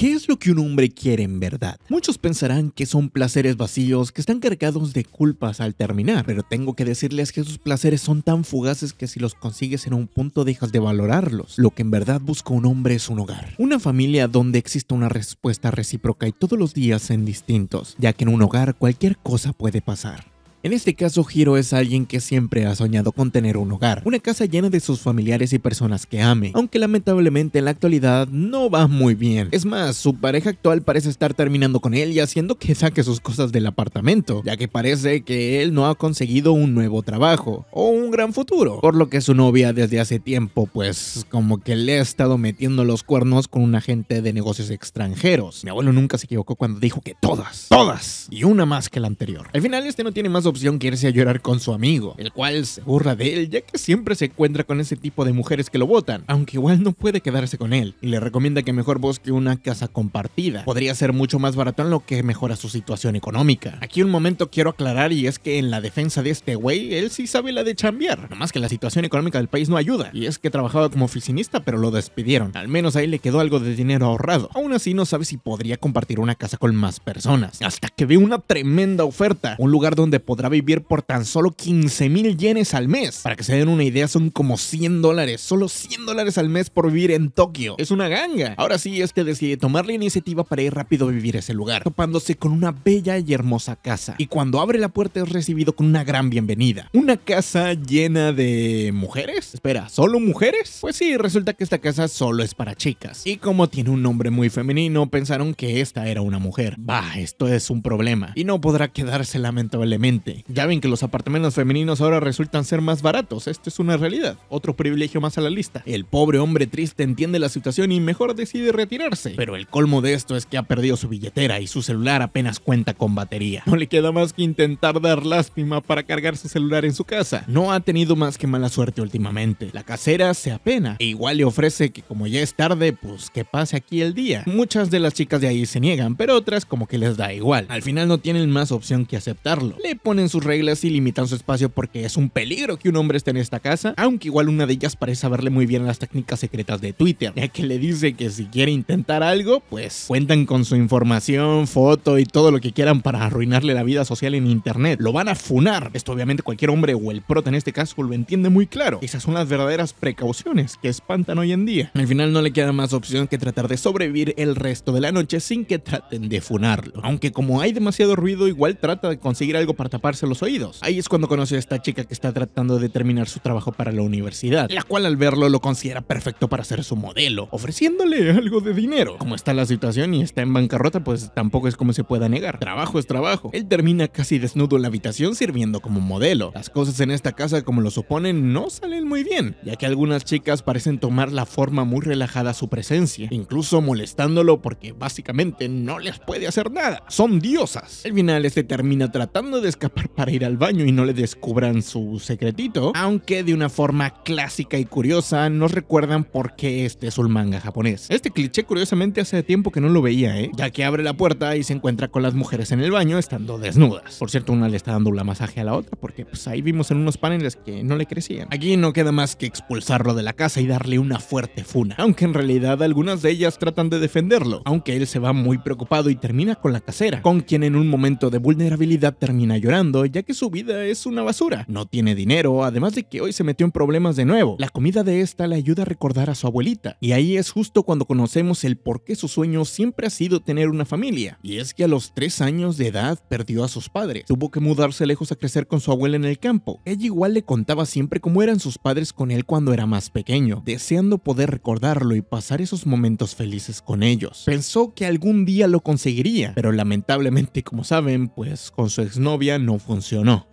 ¿Qué es lo que un hombre quiere en verdad? Muchos pensarán que son placeres vacíos, que están cargados de culpas al terminar, pero tengo que decirles que esos placeres son tan fugaces que si los consigues en un punto dejas de valorarlos. Lo que en verdad busca un hombre es un hogar, una familia donde exista una respuesta recíproca y todos los días sean distintos, ya que en un hogar cualquier cosa puede pasar. En este caso, Hiro es alguien que siempre ha soñado con tener un hogar, una casa llena de sus familiares y personas que ame, aunque lamentablemente en la actualidad no va muy bien. Es más, su pareja actual parece estar terminando con él y haciendo que saque sus cosas del apartamento, ya que parece que él no ha conseguido un nuevo trabajo o un gran futuro, por lo que su novia desde hace tiempo pues como que le ha estado metiendo los cuernos con un agente de negocios extranjeros. Mi abuelo nunca se equivocó cuando dijo que todas, todas y una más que la anterior. Al final este no tiene más opción quiere irse llorar con su amigo, el cual se burra de él ya que siempre se encuentra con ese tipo de mujeres que lo votan, aunque igual no puede quedarse con él, y le recomienda que mejor busque una casa compartida. Podría ser mucho más barato en lo que mejora su situación económica. Aquí un momento quiero aclarar y es que en la defensa de este güey, él sí sabe la de chambear, nomás que la situación económica del país no ayuda, y es que trabajaba como oficinista pero lo despidieron, al menos ahí le quedó algo de dinero ahorrado. Aún así no sabe si podría compartir una casa con más personas, hasta que ve una tremenda oferta, un lugar donde podría podrá vivir por tan solo 15 mil yenes al mes. Para que se den una idea, son como 100 dólares, solo 100 dólares al mes por vivir en Tokio. Es una ganga. Ahora sí, es que decide tomar la iniciativa para ir rápido a vivir ese lugar, topándose con una bella y hermosa casa. Y cuando abre la puerta es recibido con una gran bienvenida. Una casa llena de mujeres. Espera, ¿solo mujeres? Pues sí, resulta que esta casa solo es para chicas. Y como tiene un nombre muy femenino, pensaron que esta era una mujer. Bah, esto es un problema. Y no podrá quedarse lamentablemente ya ven que los apartamentos femeninos ahora resultan ser más baratos, esto es una realidad, otro privilegio más a la lista. El pobre hombre triste entiende la situación y mejor decide retirarse, pero el colmo de esto es que ha perdido su billetera y su celular apenas cuenta con batería. No le queda más que intentar dar lástima para cargar su celular en su casa. No ha tenido más que mala suerte últimamente. La casera se apena e igual le ofrece que como ya es tarde, pues que pase aquí el día. Muchas de las chicas de ahí se niegan, pero otras como que les da igual. Al final no tienen más opción que aceptarlo. Le pone sus reglas y limitan su espacio porque es un peligro que un hombre esté en esta casa, aunque igual una de ellas parece verle muy bien las técnicas secretas de Twitter, ya que le dice que si quiere intentar algo, pues cuentan con su información, foto y todo lo que quieran para arruinarle la vida social en internet. Lo van a funar. Esto obviamente cualquier hombre o el prota en este caso lo entiende muy claro. Esas son las verdaderas precauciones que espantan hoy en día. Al final no le queda más opción que tratar de sobrevivir el resto de la noche sin que traten de funarlo. Aunque como hay demasiado ruido, igual trata de conseguir algo para tapar los oídos. Ahí es cuando conoce a esta chica que está tratando de terminar su trabajo para la universidad, la cual al verlo lo considera perfecto para ser su modelo, ofreciéndole algo de dinero. Como está la situación y está en bancarrota, pues tampoco es como se pueda negar. Trabajo es trabajo. Él termina casi desnudo en la habitación sirviendo como modelo. Las cosas en esta casa, como lo suponen, no salen muy bien, ya que algunas chicas parecen tomar la forma muy relajada a su presencia, incluso molestándolo porque básicamente no les puede hacer nada. Son diosas. Al final este termina tratando de escapar para ir al baño y no le descubran su secretito, aunque de una forma clásica y curiosa nos recuerdan por qué este es un manga japonés. Este cliché curiosamente hace tiempo que no lo veía, ¿eh? ya que abre la puerta y se encuentra con las mujeres en el baño estando desnudas. Por cierto, una le está dando un masaje a la otra porque pues ahí vimos en unos paneles que no le crecían. Aquí no queda más que expulsarlo de la casa y darle una fuerte funa, aunque en realidad algunas de ellas tratan de defenderlo, aunque él se va muy preocupado y termina con la casera, con quien en un momento de vulnerabilidad termina llorando ya que su vida es una basura. No tiene dinero, además de que hoy se metió en problemas de nuevo. La comida de esta le ayuda a recordar a su abuelita. Y ahí es justo cuando conocemos el por qué su sueño siempre ha sido tener una familia. Y es que a los 3 años de edad perdió a sus padres. Tuvo que mudarse lejos a crecer con su abuela en el campo. Ella igual le contaba siempre cómo eran sus padres con él cuando era más pequeño, deseando poder recordarlo y pasar esos momentos felices con ellos. Pensó que algún día lo conseguiría, pero lamentablemente, como saben, pues con su exnovia no no funcionó.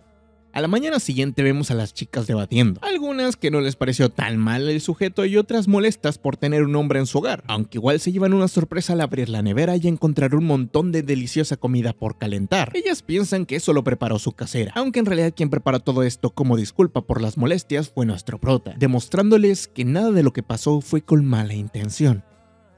A la mañana siguiente vemos a las chicas debatiendo, algunas que no les pareció tan mal el sujeto y otras molestas por tener un hombre en su hogar, aunque igual se llevan una sorpresa al abrir la nevera y encontrar un montón de deliciosa comida por calentar. Ellas piensan que eso lo preparó su casera, aunque en realidad quien preparó todo esto como disculpa por las molestias fue nuestro prota, demostrándoles que nada de lo que pasó fue con mala intención.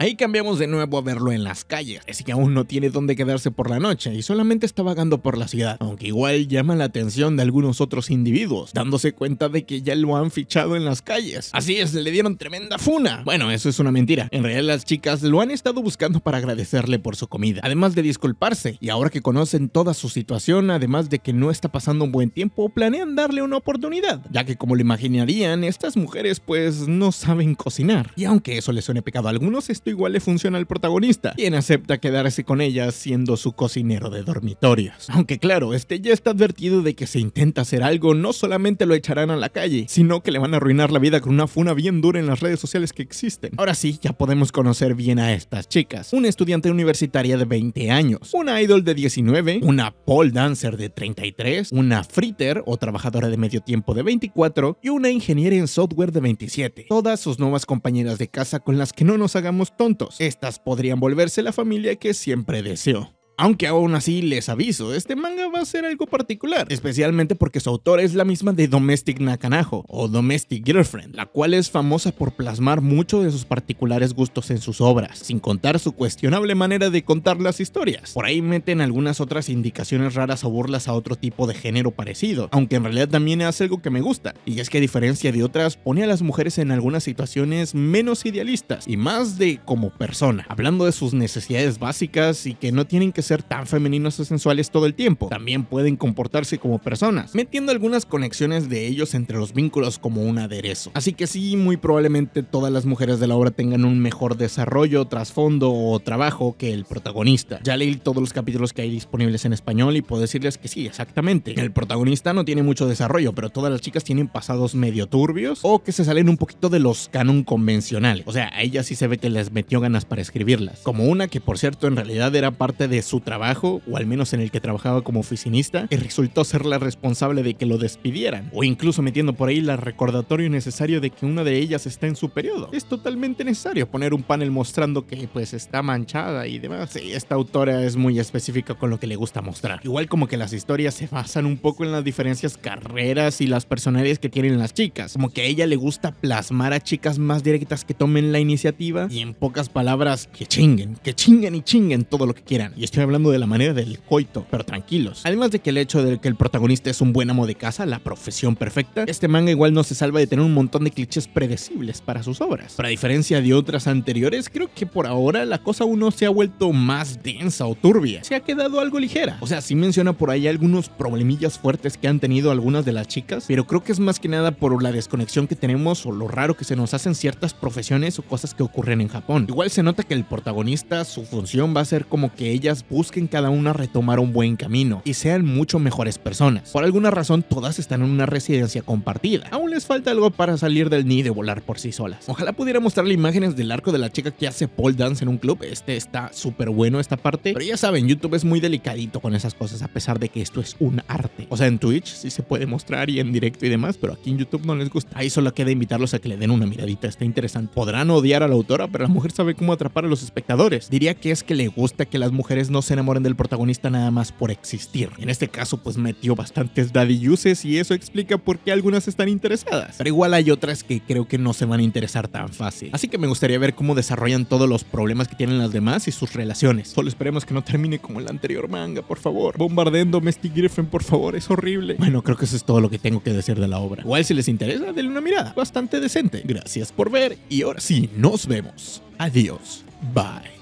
Ahí cambiamos de nuevo a verlo en las calles, así que aún no tiene dónde quedarse por la noche y solamente está vagando por la ciudad, aunque igual llama la atención de algunos otros individuos, dándose cuenta de que ya lo han fichado en las calles. Así es, le dieron tremenda funa. Bueno, eso es una mentira. En realidad las chicas lo han estado buscando para agradecerle por su comida, además de disculparse, y ahora que conocen toda su situación, además de que no está pasando un buen tiempo, planean darle una oportunidad, ya que como lo imaginarían, estas mujeres pues no saben cocinar. Y aunque eso les suene pecado a algunos, estoy igual le funciona al protagonista, quien acepta quedarse con ella siendo su cocinero de dormitorios. Aunque claro, este ya está advertido de que si intenta hacer algo, no solamente lo echarán a la calle, sino que le van a arruinar la vida con una funa bien dura en las redes sociales que existen. Ahora sí, ya podemos conocer bien a estas chicas. Una estudiante universitaria de 20 años, una idol de 19, una pole dancer de 33, una fritter o trabajadora de medio tiempo de 24 y una ingeniera en software de 27. Todas sus nuevas compañeras de casa con las que no nos hagamos tontos. Estas podrían volverse la familia que siempre deseó. Aunque aún así les aviso, este manga va a ser algo particular, especialmente porque su autor es la misma de Domestic Nakanajo o Domestic Girlfriend, la cual es famosa por plasmar mucho de sus particulares gustos en sus obras, sin contar su cuestionable manera de contar las historias. Por ahí meten algunas otras indicaciones raras o burlas a otro tipo de género parecido, aunque en realidad también hace algo que me gusta, y es que a diferencia de otras, pone a las mujeres en algunas situaciones menos idealistas y más de como persona, hablando de sus necesidades básicas y que no tienen que ser ser tan femeninos o sensuales todo el tiempo, también pueden comportarse como personas, metiendo algunas conexiones de ellos entre los vínculos como un aderezo. Así que sí, muy probablemente todas las mujeres de la obra tengan un mejor desarrollo, trasfondo o trabajo que el protagonista. Ya leí todos los capítulos que hay disponibles en español y puedo decirles que sí, exactamente. El protagonista no tiene mucho desarrollo, pero todas las chicas tienen pasados medio turbios o que se salen un poquito de los canon convencionales. O sea, a ellas sí se ve que les metió ganas para escribirlas. Como una que por cierto en realidad era parte de su trabajo, o al menos en el que trabajaba como oficinista, y resultó ser la responsable de que lo despidieran, o incluso metiendo por ahí la recordatorio necesario de que una de ellas está en su periodo. Es totalmente necesario poner un panel mostrando que pues está manchada y demás. Sí, esta autora es muy específica con lo que le gusta mostrar. Igual como que las historias se basan un poco en las diferencias carreras y las personalidades que tienen las chicas, como que a ella le gusta plasmar a chicas más directas que tomen la iniciativa y en pocas palabras que chinguen, que chinguen y chinguen todo lo que quieran. Y estoy hablando de la manera del coito, pero tranquilos. Además de que el hecho de que el protagonista es un buen amo de casa, la profesión perfecta, este manga igual no se salva de tener un montón de clichés predecibles para sus obras. Para diferencia de otras anteriores, creo que por ahora la cosa aún se ha vuelto más densa o turbia. Se ha quedado algo ligera. O sea, sí menciona por ahí algunos problemillas fuertes que han tenido algunas de las chicas, pero creo que es más que nada por la desconexión que tenemos o lo raro que se nos hacen ciertas profesiones o cosas que ocurren en Japón. Igual se nota que el protagonista, su función va a ser como que ellas busquen cada una retomar un buen camino y sean mucho mejores personas. Por alguna razón todas están en una residencia compartida. Aún les falta algo para salir del nido y volar por sí solas. Ojalá pudiera mostrarle imágenes del arco de la chica que hace pole dance en un club. Este está súper bueno esta parte. Pero ya saben, YouTube es muy delicadito con esas cosas a pesar de que esto es un arte. O sea, en Twitch sí se puede mostrar y en directo y demás, pero aquí en YouTube no les gusta. Ahí solo queda invitarlos a que le den una miradita. Está interesante. Podrán odiar a la autora, pero la mujer sabe cómo atrapar a los espectadores. Diría que es que le gusta que las mujeres no se enamoren del protagonista nada más por existir. En este caso, pues metió bastantes daddy uses y eso explica por qué algunas están interesadas. Pero igual hay otras que creo que no se van a interesar tan fácil. Así que me gustaría ver cómo desarrollan todos los problemas que tienen las demás y sus relaciones. Solo esperemos que no termine como el anterior manga, por favor. Bombardeando Misty Griffin, por favor, es horrible. Bueno, creo que eso es todo lo que tengo que decir de la obra. Igual si les interesa, denle una mirada. Bastante decente. Gracias por ver y ahora sí, nos vemos. Adiós. Bye.